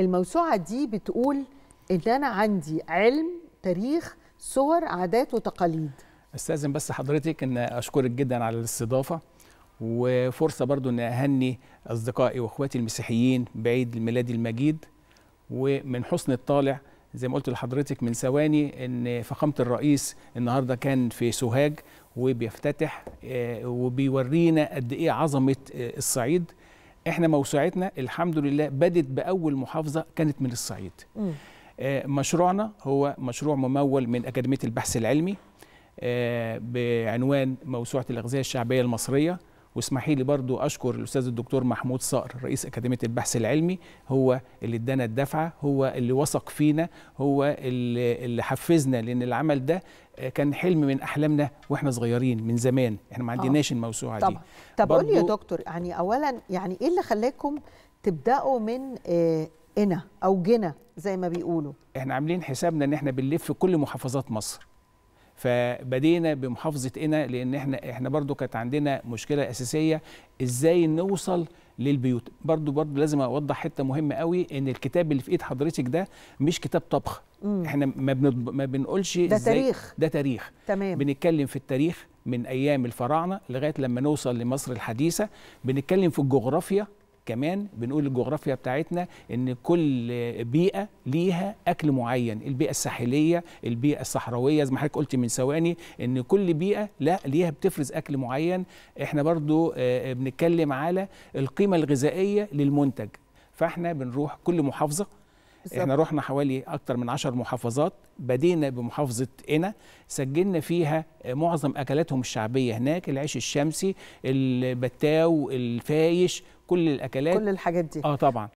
الموسوعه دي بتقول ان انا عندي علم تاريخ صور عادات وتقاليد استاذن بس حضرتك ان اشكرك جدا على الاستضافه وفرصه برضو ان اهني اصدقائي واخواتي المسيحيين بعيد الميلاد المجيد ومن حسن الطالع زي ما قلت لحضرتك من ثواني ان فخامه الرئيس النهارده كان في سوهاج وبيفتتح آه، وبيورينا قد ايه عظمه آه، الصعيد احنا موسوعتنا الحمد لله بدت باول محافظه كانت من الصعيد آه، مشروعنا هو مشروع ممول من اكاديميه البحث العلمي آه، بعنوان موسوعه الاغذيه الشعبيه المصريه واسمحي لي برضو اشكر الاستاذ الدكتور محمود صقر رئيس اكاديميه البحث العلمي هو اللي ادانا الدفعه هو اللي وثق فينا هو اللي حفزنا لان العمل ده آه، كان حلم من احلامنا واحنا صغيرين من زمان احنا ما عندناش آه. الموسوعه الموسوعه طبعا. دي طب قول لي يا دكتور يعني اولا يعني ايه اللي خلاكم تبداوا من آه، انا او جنا زي ما بيقولوا احنا عاملين حسابنا ان احنا بنلف كل محافظات مصر فبدينا بمحافظه قنا لان احنا احنا برضو كانت عندنا مشكله اساسيه ازاي نوصل للبيوت برضو برضو لازم اوضح حته مهمه قوي ان الكتاب اللي في ايد حضرتك ده مش كتاب طبخ مم. احنا ما, بنضب... ما بنقولش ده إزاي... تاريخ ده تاريخ تمام بنتكلم في التاريخ من ايام الفراعنه لغايه لما نوصل لمصر الحديثه بنتكلم في الجغرافيا كمان بنقول الجغرافيا بتاعتنا ان كل بيئه ليها اكل معين البيئه الساحليه البيئه الصحراويه زي ما حضرتك قلت من ثواني ان كل بيئه لا ليها بتفرز اكل معين احنا برضو آه، بنتكلم على القيمه الغذائيه للمنتج فاحنا بنروح كل محافظه بالزبط. احنا رحنا حوالي اكتر من عشر محافظات بدينا بمحافظه قنا سجلنا فيها معظم اكلاتهم الشعبيه هناك العيش الشمسي البتاو الفايش كل الاكلات كل الحاجات دي اه طبعا